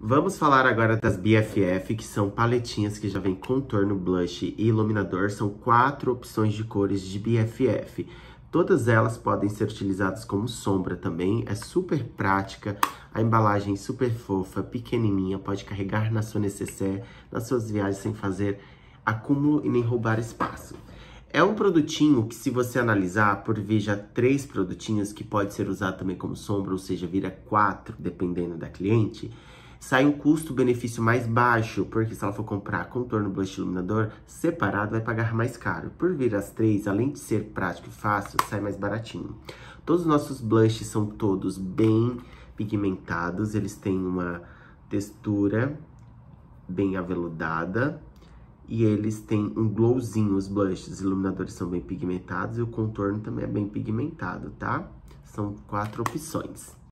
Vamos falar agora das BFF, que são paletinhas que já vem contorno, blush e iluminador. São quatro opções de cores de BFF. Todas elas podem ser utilizadas como sombra também, é super prática, a embalagem super fofa, pequenininha, pode carregar na sua necessaire, nas suas viagens sem fazer acúmulo e nem roubar espaço. É um produtinho que se você analisar, por vir já três produtinhos que pode ser usado também como sombra, ou seja, vira quatro, dependendo da cliente, sai um custo-benefício mais baixo, porque se ela for comprar contorno, blush iluminador separado, vai pagar mais caro. Por vir as três, além de ser prático e fácil, sai mais baratinho. Todos os nossos blushes são todos bem pigmentados, eles têm uma textura bem aveludada, e eles têm um glowzinho, os blushes. Os iluminadores são bem pigmentados e o contorno também é bem pigmentado, tá? São quatro opções.